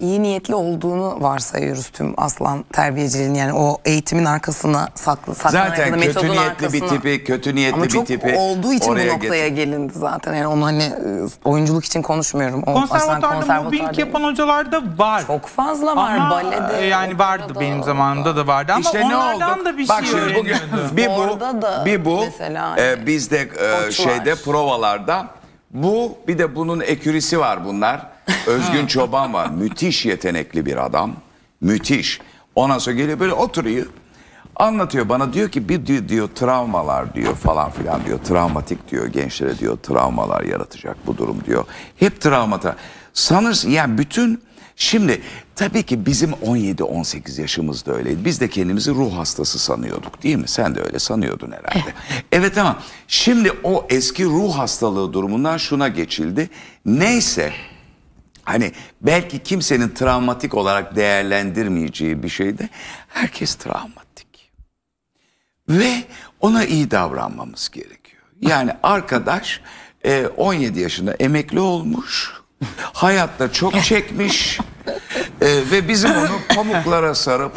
iyi niyetli olduğunu varsayıyoruz tüm aslan terbiyeciliğin yani o eğitimin arkasına saklı saklanan zaten kötü metodun niyetli arkasına. bir tipi kötü niyetli Ama bir tipi olduğu için bu noktaya getir. gelindi zaten yani onu hani e, oyunculuk için konuşmuyorum. O konservatuarda konservatuarda mobbing yapan hocalar da var. Çok fazla var Ama balede. E, yani vardı da, benim zamanımda da vardı ama işte onlardan ne oldu? da bir Bak, şey öğreniyordu. Bugün, bir bu, da bir bu mesela e, hani bizde e, şeyde provalarda bu bir de bunun ekürisi var bunlar Özgün Çoban var. Müthiş yetenekli bir adam. Müthiş. Ondan sonra geliyor böyle oturuyor. Anlatıyor bana diyor ki bir diyor, diyor travmalar diyor falan filan diyor. Travmatik diyor gençlere diyor travmalar yaratacak bu durum diyor. Hep travmata. Sanırsın yani bütün Şimdi tabii ki bizim 17-18 yaşımızda öyleydi. Biz de kendimizi ruh hastası sanıyorduk değil mi? Sen de öyle sanıyordun herhalde. Evet. Eh. evet ama şimdi o eski ruh hastalığı durumundan şuna geçildi. Neyse Hani belki kimsenin travmatik olarak değerlendirmeyeceği bir şey de herkes travmatik. Ve ona iyi davranmamız gerekiyor. Yani arkadaş 17 e, yaşında emekli olmuş, hayatta çok çekmiş e, ve bizim onu pamuklara sarıp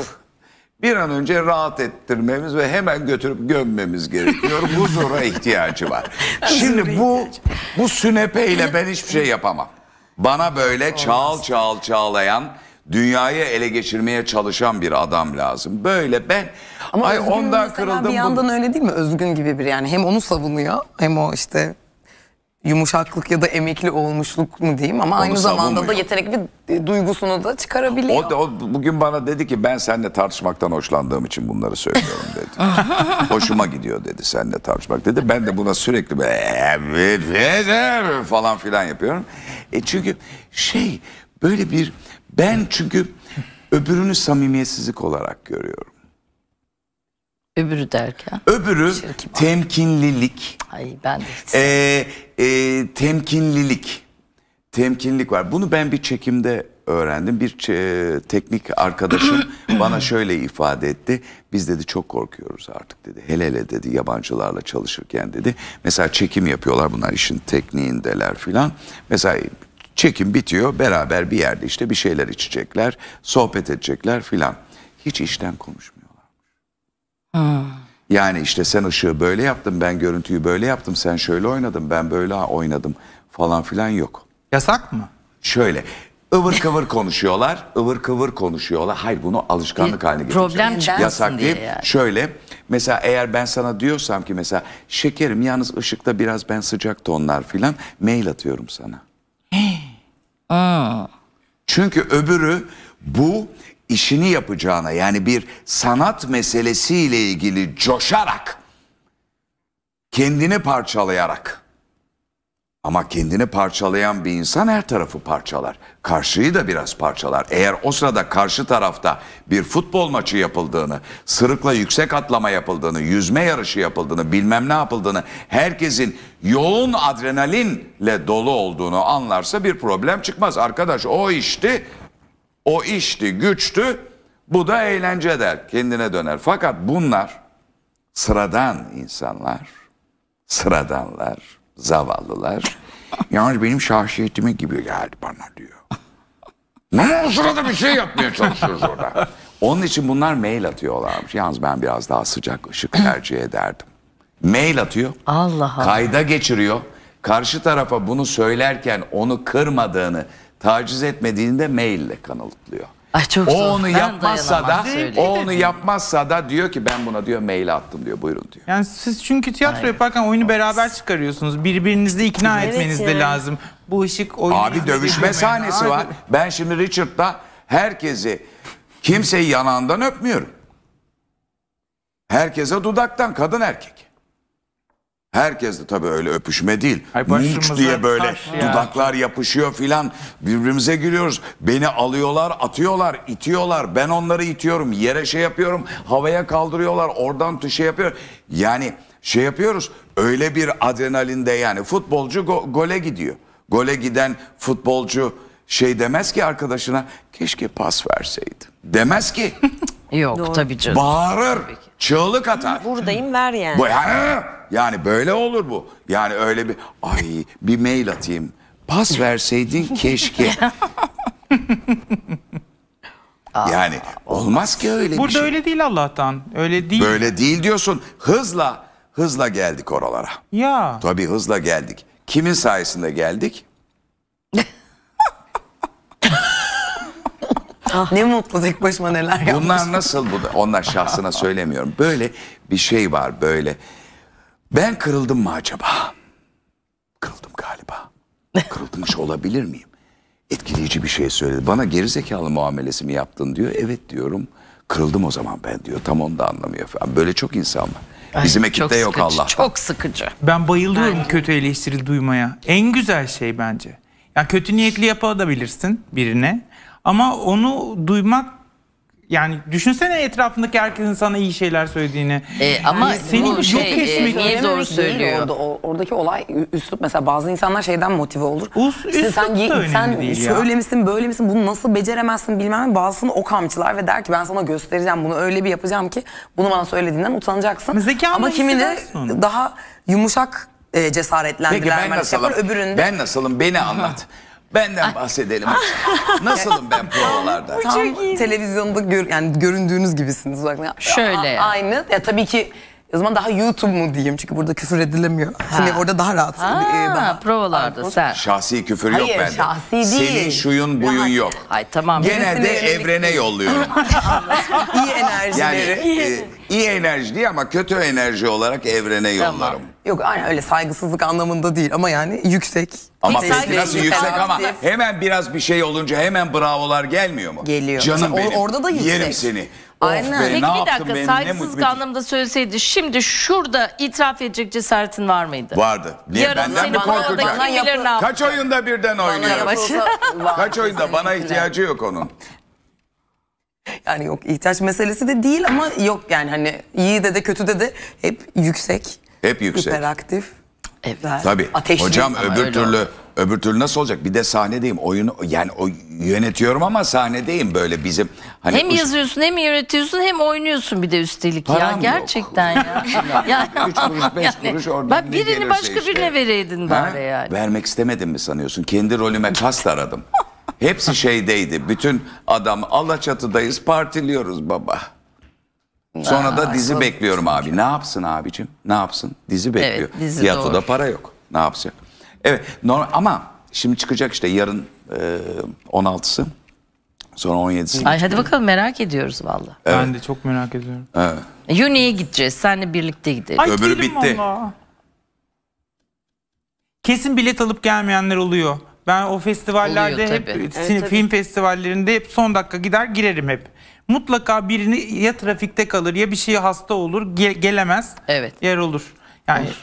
bir an önce rahat ettirmemiz ve hemen götürüp gömmemiz gerekiyor. Huzura ihtiyacı var. Şimdi bu bu sünepeyle ben hiçbir şey yapamam. Bana böyle Olmaz. çal çal çağlayan, dünyayı ele geçirmeye çalışan bir adam lazım. Böyle ben Ama ay ondan kırıldım. Bir yandan bu... öyle değil mi? Özgün gibi bir yani hem onu savunuyor hem o işte yumuşaklık ya da emekli olmuşluk mu diyeyim ama Onu aynı zamanda da savunmuyor. yetenekli bir e, duygusunu da çıkarabiliyor. O, o bugün bana dedi ki ben seninle tartışmaktan hoşlandığım için bunları söylüyorum dedi. Hoşuma gidiyor dedi seninle tartışmak dedi. Ben de buna sürekli böyle falan filan yapıyorum. E çünkü şey böyle bir ben çünkü öbürünü samimiyetsizlik olarak görüyorum. Öbürü derken? Öbürü Şirkim şey, temkinlilik. Ay ben de. Ee, e, temkinlilik. Temkinlilik var. Bunu ben bir çekimde öğrendim. Bir e, teknik arkadaşım bana şöyle ifade etti. Biz dedi çok korkuyoruz artık dedi. Hele hele dedi yabancılarla çalışırken dedi. Mesela çekim yapıyorlar bunlar işin tekniğindeler filan. Mesela çekim bitiyor beraber bir yerde işte bir şeyler içecekler, sohbet edecekler filan. Hiç işten konuşmuyor. Yani işte sen ışığı böyle yaptın, ben görüntüyü böyle yaptım, sen şöyle oynadın, ben böyle oynadım falan filan yok. Yasak mı? Şöyle ıvır kıvır konuşuyorlar, ıvır kıvır konuşuyorlar. Hayır bunu alışkanlık e, haline getireceğiz. Problem çıkmasın Yasak diye Yani. Şöyle mesela eğer ben sana diyorsam ki mesela şekerim yalnız ışıkta biraz ben sıcak tonlar filan mail atıyorum sana. Aa. Çünkü öbürü bu işini yapacağına yani bir sanat meselesiyle ilgili coşarak kendini parçalayarak ama kendini parçalayan bir insan her tarafı parçalar. Karşıyı da biraz parçalar. Eğer o sırada karşı tarafta bir futbol maçı yapıldığını, sırıkla yüksek atlama yapıldığını, yüzme yarışı yapıldığını, bilmem ne yapıldığını, herkesin yoğun adrenalinle dolu olduğunu anlarsa bir problem çıkmaz. Arkadaş o işti, o işti, güçtü, bu da eğlence der, kendine döner. Fakat bunlar sıradan insanlar, sıradanlar, zavallılar. Yalnız benim şahsiyetime gibi geldi bana diyor. Ne o sırada bir şey yapmaya çalışıyoruz orada. Onun için bunlar mail atıyorlarmış. Yalnız ben biraz daha sıcak ışık tercih ederdim. Mail atıyor. Allah Allah. Kayda geçiriyor. Karşı tarafa bunu söylerken onu kırmadığını, taciz etmediğinde maille kanıtlıyor. Ay çok o onu ben yapmazsa da o onu yapmazsa da diyor ki ben buna diyor mail attım diyor buyurun diyor. Yani siz çünkü tiyatro Hayır. yaparken oyunu beraber çıkarıyorsunuz. Birbirinizle ikna evet etmeniz de lazım. Bu ışık oyunu. Abi dövüşme sahnesi Abi. var. Ben şimdi Richard'da herkesi kimseyi yanağından öpmüyorum. Herkese dudaktan kadın erkek. Herkes de tabii öyle öpüşme değil. Munk diye böyle ya. dudaklar yapışıyor filan. Birbirimize giriyoruz. Beni alıyorlar, atıyorlar, itiyorlar. Ben onları itiyorum. Yere şey yapıyorum. Havaya kaldırıyorlar. Oradan şey yapıyor. Yani şey yapıyoruz. Öyle bir adrenalinde yani futbolcu go gole gidiyor. Gole giden futbolcu şey demez ki arkadaşına keşke pas verseydi. Demez ki. Yok tabii canım. Bağırır. Tabii Çığlık atar. Buradayım ver yani. Bu, ha, yani böyle olur bu. Yani öyle bir ay bir mail atayım. Pas verseydin keşke. yani olmaz ki öyle bir Burada şey. öyle değil Allah'tan. Öyle değil. Böyle değil diyorsun. Hızla hızla geldik oralara. Ya. Tabii hızla geldik. Kimin sayesinde geldik? Ah, ne mutlu tek başıma neler yapmış. Bunlar nasıl bu? Onlar şahsına söylemiyorum. Böyle bir şey var böyle. Ben kırıldım mı acaba? Kırıldım galiba. Kırılmış olabilir miyim? Etkileyici bir şey söyledi. Bana gerizekalı muamelesi mi yaptın diyor. Evet diyorum. Kırıldım o zaman ben diyor. Tam onu da anlamıyor falan. Böyle çok insan var. Ay, Bizim ekipte yok Allah. Çok sıkıcı. Ben bayılıyorum Aynen. kötü eleştiri duymaya. En güzel şey bence. Ya yani kötü niyetli yapabilirsin birine ama onu duymak yani düşünsene etrafındaki herkesin sana iyi şeyler söylediğini. E, ama yani seni bu şey, kesmek e, niye doğru söylüyor? Orada, oradaki olay üslup mesela bazı insanlar şeyden motive olur. Us, işte sen da sen şöyle ya. misin böyle misin bunu nasıl beceremezsin bilmem bazısını o kamçılar ve der ki ben sana göstereceğim bunu öyle bir yapacağım ki bunu bana söylediğinden utanacaksın. Hani zeka ama kimi de daha yumuşak e, cesaretlendiler. Peki ben şey nasılım? öbüründe... Ben nasılım? Beni anlat. Benden bahsedelim. Ah. Nasılım ben provalarda? Tam televizyonda gör, yani göründüğünüz gibisiniz. Bak, Şöyle. A- aynı. Ya tabii ki o zaman daha YouTube mu diyeyim çünkü burada küfür edilemiyor. Şimdi orada daha rahat. e, daha. Ha, provalarda sen. Şahsi küfür yok Hayır, şahsi değil. Senin şuyun buyun yok. Ay tamam. Genelde evlilik evrene yolluyorum. İyi enerjileri. Yani e, iyi enerji değil ama kötü enerji olarak evrene yollarım. Yok yani öyle saygısızlık anlamında değil ama yani yüksek. Ama Yüksek, peki nasıl yüksek ama hemen biraz bir şey olunca hemen bravolar gelmiyor mu? Geliyor. Canım benim. orada da yüksek. Yerim seni. Of be, Peki ne bir dakika ben, saygısızlık mutlu- anlamında söyleseydi şimdi şurada itiraf edecek cesaretin var mıydı? Vardı. Niye Yarın benden mi korkacak? bilir ne Kaç oyunda birden oynuyor? Kaç oyunda? Bana ihtiyacı yok onun. Yani yok ihtiyaç meselesi de değil ama yok yani hani iyi de de kötü de de hep yüksek hep yüksek. Hiperaktif. Evet. Tabii. Ateşli. Hocam öbür öyle türlü öbür türlü nasıl olacak? Bir de sahnedeyim. Oyunu yani o yönetiyorum ama sahnedeyim böyle bizim hani Hem yazıyorsun hem yönetiyorsun hem oynuyorsun bir de üstelik Param ya yok. gerçekten ya. yani kuruş yani, kuruş oradan Bak birini başka işte. birine vereydin bari ha? yani. Vermek istemedim mi sanıyorsun? Kendi rolüme kast aradım. Hepsi şeydeydi. Bütün adam Allah çatıdayız partiliyoruz baba. Sonra da dizi bekliyorum abi. Ne yapsın abicim? Ne yapsın? Dizi bekliyor. Evet, dizi Tiyatroda doğru. para yok. Ne yapsın? Evet normal ama şimdi çıkacak işte yarın e, 16'sı. Sonra 17'si. Ay hadi bakalım merak ediyoruz valla. Evet. Ben de çok merak ediyorum. Evet. Yuni'ye gideceğiz. Seninle birlikte gideriz. Ay, Öbürü bitti. Valla. Kesin bilet alıp gelmeyenler oluyor. Ben o festivallerde oluyor, hep evet, film festivallerinde hep son dakika gider girerim hep mutlaka birini ya trafikte kalır ya bir şey hasta olur ge gelemez. Evet. Yer olur. Yani. Olur.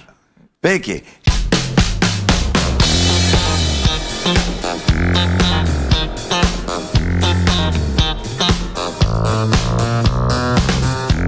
Peki.